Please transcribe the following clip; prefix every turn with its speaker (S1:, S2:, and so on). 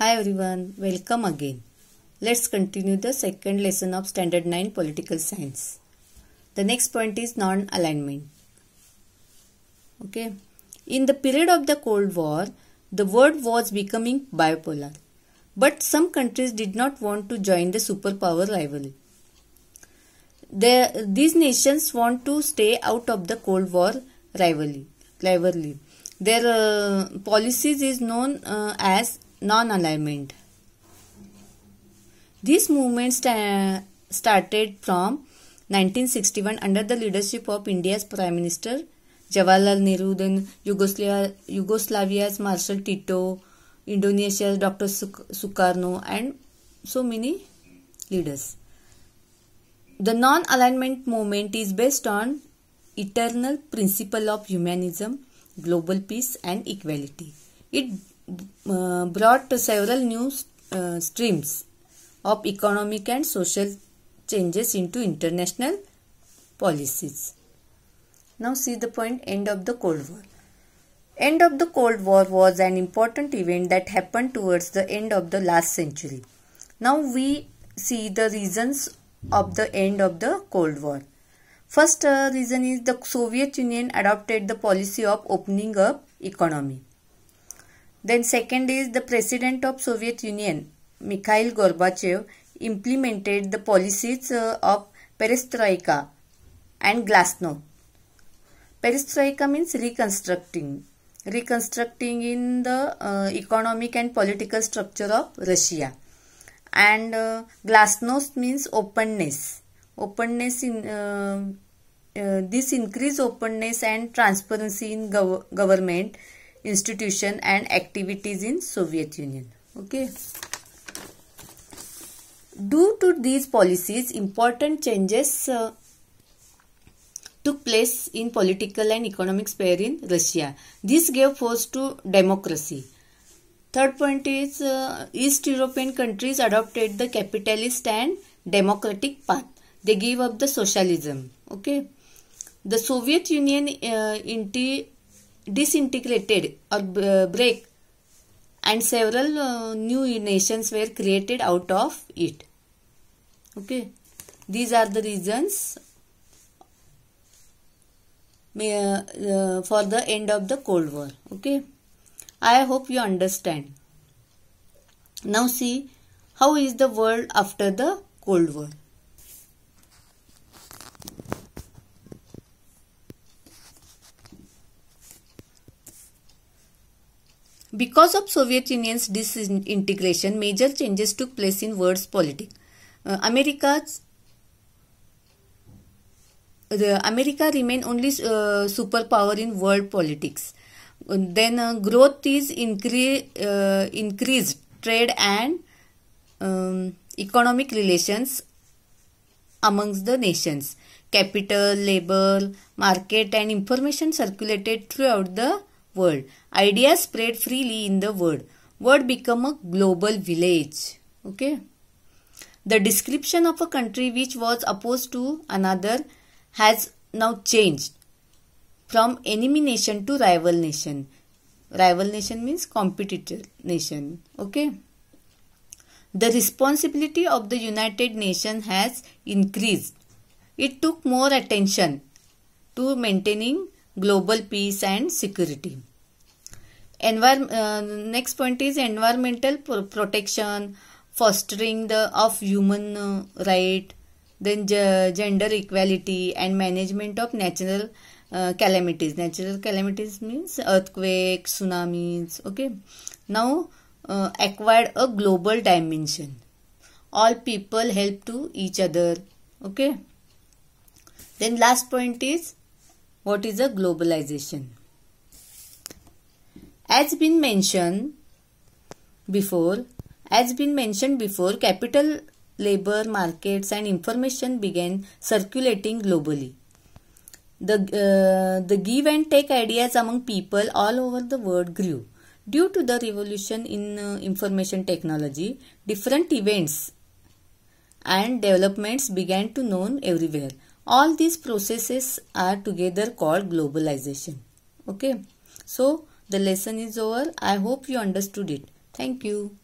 S1: Hi everyone, welcome again. Let's continue the second lesson of Standard 9 Political Science. The next point is non-alignment. Okay. In the period of the Cold War, the world was becoming bipolar. But some countries did not want to join the superpower rivalry. The, these nations want to stay out of the Cold War rivalry. rivalry. Their uh, policies is known uh, as non-alignment. This movement st started from 1961 under the leadership of India's Prime Minister Jawaharlal Nehru, then Yugoslavia, Yugoslavia's Marshal Tito, Indonesia's Dr. Sukarno, and so many leaders. The non-alignment movement is based on eternal principle of humanism, global peace and equality. It uh, brought several new uh, streams of economic and social changes into international policies. Now see the point end of the Cold War. End of the Cold War was an important event that happened towards the end of the last century. Now we see the reasons of the end of the Cold War. First uh, reason is the Soviet Union adopted the policy of opening up economy. Then second is the President of Soviet Union, Mikhail Gorbachev, implemented the policies uh, of perestroika and glasnost. Perestroika means reconstructing, reconstructing in the uh, economic and political structure of Russia. And uh, glasnost means openness. Openness in uh, uh this increased openness and transparency in gov government institution and activities in Soviet Union. Okay. Due to these policies, important changes uh, took place in political and economic sphere in Russia. This gave force to democracy. Third point is uh, East European countries adopted the capitalist and democratic path. They gave up the socialism. Okay. The Soviet Union uh, disintegrated or uh, break and several uh, new nations were created out of it okay these are the reasons uh, uh, for the end of the cold war okay i hope you understand now see how is the world after the cold war Because of Soviet Union's disintegration, major changes took place in world's politics. Uh, America's the America remained only uh, superpower in world politics. Uh, then uh, growth is incre uh, increased trade and um, economic relations amongst the nations. Capital, labor, market and information circulated throughout the world. Ideas spread freely in the world. World become a global village. Okay. The description of a country which was opposed to another has now changed from enemy nation to rival nation. Rival nation means competitor nation. Okay. The responsibility of the United Nations has increased. It took more attention to maintaining global peace and security. Envir uh, next point is environmental pro protection, fostering the of human uh, right, then gender equality and management of natural uh, calamities. Natural calamities means earthquake, tsunamis. Okay, now uh, acquired a global dimension. All people help to each other. Okay. Then last point is what is a globalization? As been mentioned before, as been mentioned before, capital labor markets and information began circulating globally. The, uh, the give and take ideas among people all over the world grew. Due to the revolution in uh, information technology, different events and developments began to known everywhere. All these processes are together called globalization. Okay. So, the lesson is over. I hope you understood it. Thank you.